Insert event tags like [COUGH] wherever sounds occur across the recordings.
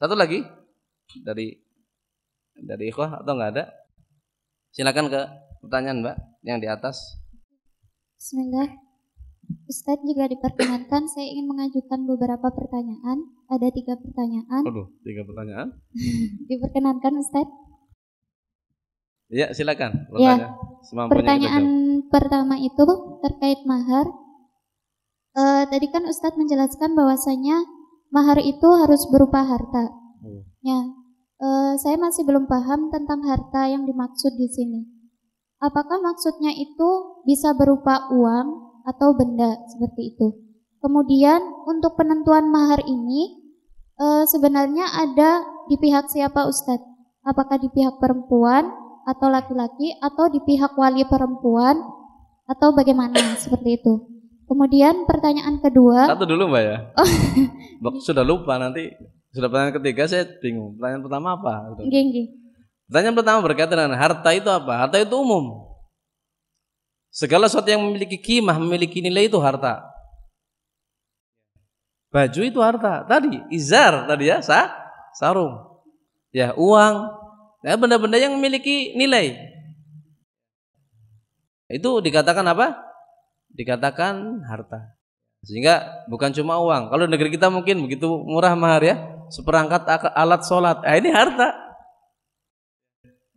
Satu lagi dari dari ikhwah atau enggak ada? Silakan ke pertanyaan Mbak yang di atas. Bismillah. Ustadz juga diperkenankan saya ingin mengajukan beberapa pertanyaan. Ada tiga pertanyaan. Aduh, tiga pertanyaan. [LAUGHS] diperkenankan Ustadz? Ya, silakan. Ya. Pertanyaan pertama itu terkait mahar. Uh, tadi kan Ustadz menjelaskan bahwasanya mahar itu harus berupa harta. Hmm. Ya, uh, saya masih belum paham tentang harta yang dimaksud di sini. Apakah maksudnya itu bisa berupa uang atau benda seperti itu? Kemudian untuk penentuan mahar ini uh, sebenarnya ada di pihak siapa Ustadz? Apakah di pihak perempuan atau laki-laki atau di pihak wali perempuan atau bagaimana seperti itu? Kemudian pertanyaan kedua. Satu dulu Mbak ya. Oh. sudah lupa nanti sudah pertanyaan ketiga saya bingung. Pertanyaan pertama apa? Nggih, Pertanyaan pertama berkaitan dengan harta itu apa? Harta itu umum. Segala sesuatu yang memiliki kimah, memiliki nilai itu harta. Baju itu harta. Tadi izar tadi ya, sa sarung. Ya, uang. Ya, benda-benda yang memiliki nilai. Itu dikatakan apa? Dikatakan harta. Sehingga bukan cuma uang. Kalau negeri kita mungkin begitu murah mahar ya seperangkat alat sholat. Eh, ini harta.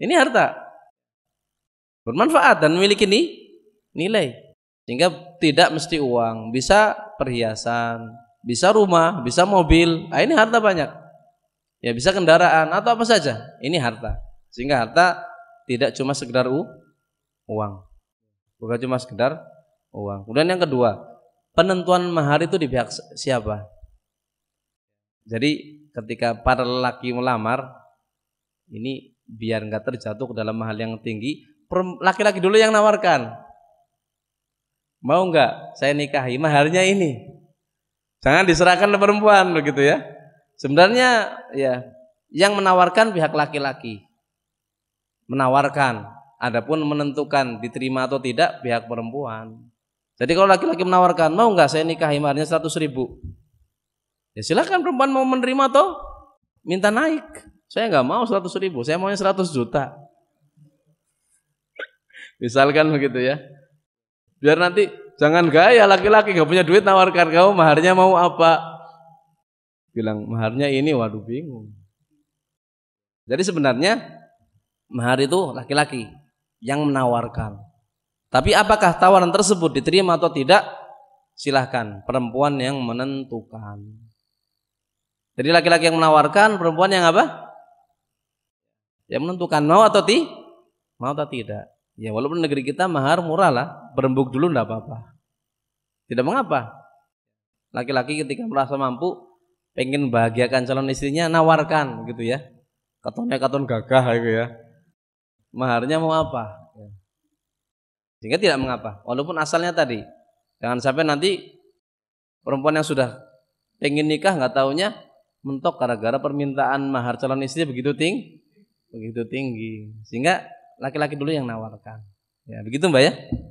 Ini harta. Bermanfaat dan memiliki ini nilai. Sehingga tidak mesti uang. Bisa perhiasan, bisa rumah, bisa mobil. Eh, ini harta banyak. Ya bisa kendaraan atau apa saja. Ini harta. Sehingga harta tidak cuma sekedar u, uang. Bukan cuma sekedar uang. Kemudian yang kedua, penentuan mahar itu di pihak siapa? Jadi ketika para lelaki melamar ini biar nggak terjatuh ke dalam hal yang tinggi laki-laki dulu yang nawarkan mau nggak saya nikahi maharnya ini jangan diserahkan ke perempuan begitu ya sebenarnya ya yang menawarkan pihak laki-laki menawarkan adapun menentukan diterima atau tidak pihak perempuan jadi kalau laki-laki menawarkan mau nggak saya nikahi maharnya 100 ribu Ya silahkan perempuan mau menerima toh, minta naik. Saya nggak mau 100 ribu, saya maunya 100 juta. Misalkan begitu ya. Biar nanti jangan gaya laki-laki nggak punya duit nawarkan kamu maharnya mau apa. Bilang maharnya ini waduh bingung. Jadi sebenarnya mahar itu laki-laki yang menawarkan. Tapi apakah tawaran tersebut diterima atau tidak? Silahkan perempuan yang menentukan. Jadi laki-laki yang menawarkan, perempuan yang apa? Yang menentukan mau atau ti? Mau atau tidak. Ya walaupun negeri kita mahar murah lah, berembuk dulu tidak apa-apa. Tidak mengapa. Laki-laki ketika merasa mampu, pengen bahagiakan calon istrinya, nawarkan gitu ya. Katonnya katon gagah gitu ya. Maharnya mau apa? Ya. Sehingga tidak mengapa. Walaupun asalnya tadi. Jangan sampai nanti perempuan yang sudah pengen nikah nggak taunya mentok gara-gara permintaan mahar calon istri begitu tinggi begitu tinggi sehingga laki-laki dulu yang nawarkan ya begitu mbak ya